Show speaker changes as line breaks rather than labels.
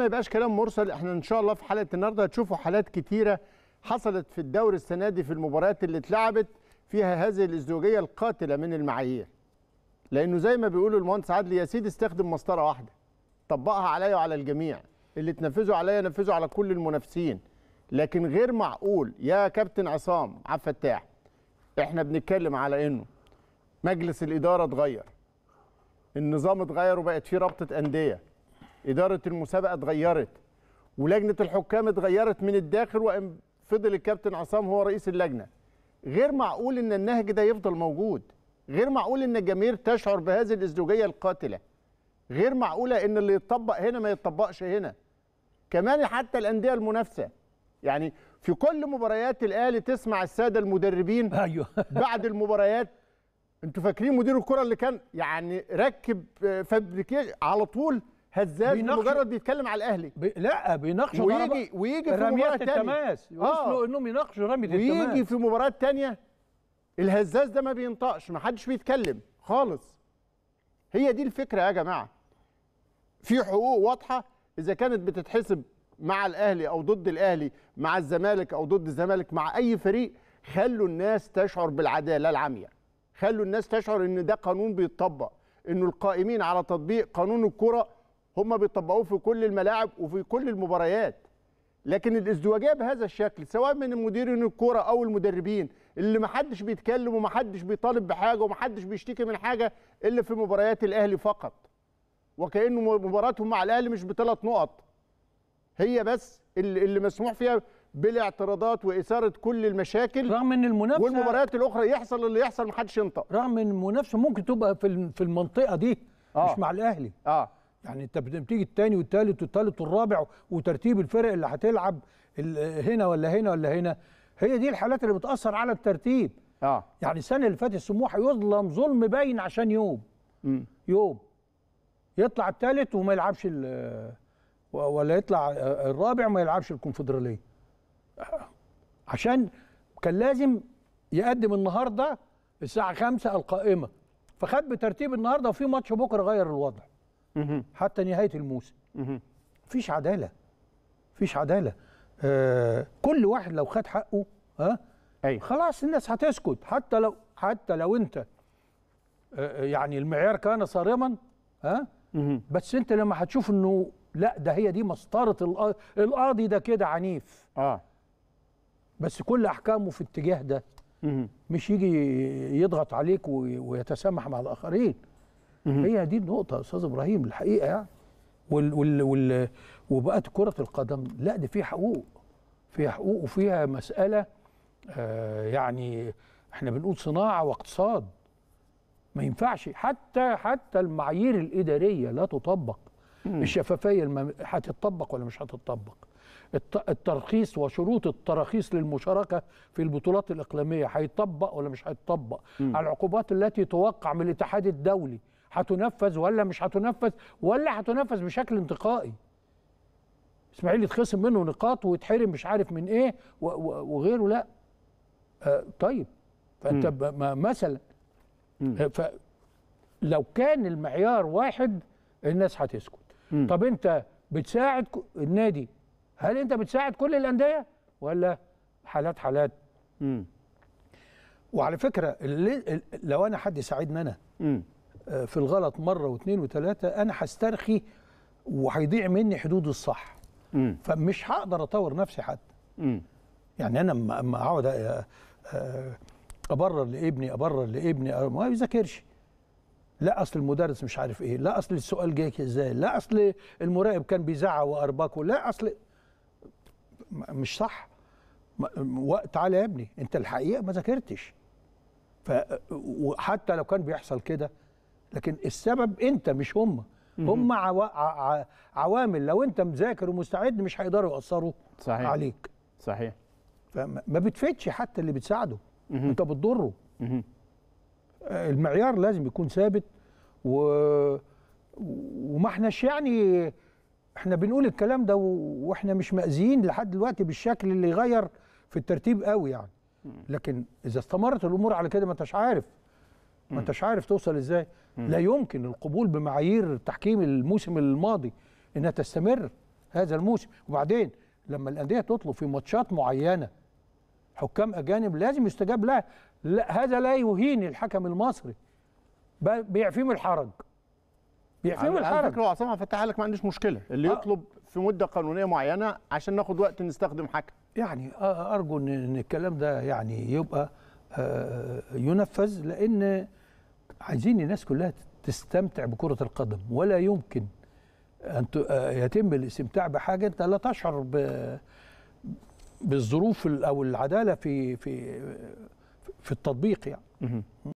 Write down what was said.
ما يبقاش كلام مرسل احنا ان شاء الله في حلقه النهارده هتشوفوا حالات كتيره حصلت في الدوري السنه دي في المباريات اللي اتلعبت فيها هذه الازدواجيه القاتله من المعايير لانه زي ما بيقولوا المهندس عادل يا سيدي استخدم مسطره واحده طبقها عليا وعلى الجميع اللي تنفذوا عليا نفذوا على كل المنافسين لكن غير معقول يا كابتن عصام عبد الفتاح احنا بنتكلم على انه مجلس الاداره اتغير النظام اتغير وبقت فيه رابطه انديه اداره المسابقه اتغيرت ولجنه الحكام اتغيرت من الداخل وان فضل الكابتن عصام هو رئيس اللجنه غير معقول ان النهج ده يفضل موجود غير معقول ان الجماهير تشعر بهذه الازدواجيه القاتله غير معقوله ان اللي يتطبق هنا ما يتطبقش هنا كمان حتى الانديه المنافسه يعني في كل مباريات الاهلي تسمع الساده المدربين ايوه بعد المباريات انتوا فاكرين مدير الكره اللي كان يعني ركب آه، فابريكيشن على طول هزاز مجرد بيتكلم على الاهلي بي... لا بيناقشوا ويجي ويجي في مباراه التماس وصلوا آه. انهم يناقشوا رميه التماس ويجي في مباراه تانية الهزاز ده ما بينطقش ما حدش بيتكلم خالص هي دي الفكره يا جماعه في حقوق واضحه اذا كانت بتتحسب مع الاهلي او ضد الاهلي مع الزمالك او ضد الزمالك مع اي فريق خلوا الناس تشعر بالعداله العاميه خلوا الناس تشعر ان ده قانون بيتطبق انه القائمين على تطبيق قانون الكره هم بيطبقوه في كل الملاعب وفي كل المباريات لكن الازدواجيه بهذا الشكل سواء من مديرين الكوره او المدربين اللي ما حدش بيتكلم وما حدش بيطالب بحاجه وما حدش بيشتكي من حاجه الا في مباريات الاهلي فقط وكانه مباراتهم مع الاهلي مش بثلاث نقط هي بس اللي مسموح فيها بالاعتراضات واثاره كل المشاكل رغم ان المنافسه والمباريات الاخرى يحصل اللي يحصل ما حدش ينطق رغم ان المنافسه ممكن تبقى
في في المنطقه دي آه. مش مع الاهلي اه يعني انت بتيجي الثاني والثالث والثالث والرابع وترتيب الفرق اللي هتلعب هنا ولا هنا ولا هنا هي دي الحالات اللي بتاثر على الترتيب اه يعني السنه اللي فاتت سموحه يظلم ظلم باين عشان يوم م. يوم يطلع الثالث وما يلعبش ولا يطلع الرابع وما يلعبش الكونفدراليه عشان كان لازم يقدم النهارده الساعه 5 القائمه فخد بترتيب النهارده وفي ماتش بكره غير الوضع حتى نهايه الموسم مفيش عداله مفيش عداله آه كل واحد لو خد حقه ها آه، أيوة. خلاص الناس هتسكت حتى لو حتى لو انت آه, آه، يعني المعيار كان صارما ها آه، بس انت لما هتشوف انه لا ده هي دي مسطره القاضي ده كده عنيف اه بس كل احكامه في اتجاه ده مش يجي يضغط عليك ويتسامح مع الاخرين هي دي النقطه يا استاذ ابراهيم الحقيقه يعني وال وال وال وبقت كره القدم لا دي فيها حقوق فيها حقوق وفيها مساله آه يعني احنا بنقول صناعه واقتصاد ما ينفعش حتى حتى المعايير الاداريه لا تطبق مم. الشفافيه الم... هتطبق ولا مش هتطبق الت... الترخيص وشروط التراخيص للمشاركه في البطولات الاقليميه هيطبق ولا مش هيطبق العقوبات التي توقع من الاتحاد الدولي هتنفذ ولا مش هتنفذ ولا هتنفذ بشكل انتقائي اسماعيل يتخصم منه نقاط ويتحرم مش عارف من ايه وغيره لا آه طيب فانت مثلا آه، لو كان المعيار واحد الناس هتسكت طب انت بتساعد النادي هل انت بتساعد كل الانديه ولا حالات حالات م. وعلى فكره لو انا حد يساعدني انا م. آه، في الغلط مره واثنين وثلاثه انا هسترخي وهيضيع مني حدود الصح م. فمش هقدر اطور نفسي حتى م. يعني انا اما اقعد آه، آه، ابرر لابني ابرر لابني ما يذاكرش لا اصل المدرس مش عارف ايه لا اصل السؤال جاك ازاي لا اصل المراقب كان بيزعق وارباكه لا اصل مش صح وقت على يا ابني انت الحقيقه ما ذاكرتش وحتى لو كان بيحصل كده لكن السبب انت مش هم هم عو... ع... عوامل لو انت مذاكر ومستعد مش هيقدروا ياثروا صحيح. عليك صحيح فما بتفيدش حتى اللي بتساعده مم. انت بتضره مم. المعيار لازم يكون ثابت و... وما احناش يعني احنا بنقول الكلام ده واحنا مش مأذيين لحد دلوقتي بالشكل اللي يغير في الترتيب قوي يعني لكن اذا استمرت الامور على كده ما انتش عارف ما انتش عارف توصل ازاي لا يمكن القبول بمعايير تحكيم الموسم الماضي انها تستمر هذا الموسم وبعدين لما الانديه تطلب في ماتشات معينه حكام اجانب لازم يستجاب لها لا هذا لا يهين الحكم المصري بيعفيهم الحرج
بيعفيهم الحرج على فكره عصام فتح لك ما عنديش مشكله اللي أه يطلب في مده قانونيه معينه عشان ناخد وقت نستخدم حكم يعني ارجو ان الكلام ده
يعني يبقى آه، ينفذ لان عايزين الناس كلها تستمتع بكرة القدم ولا يمكن أن آه، يتم الاستمتاع بحاجة أنت لا تشعر بالظروف أو العدالة في في في التطبيق
يعني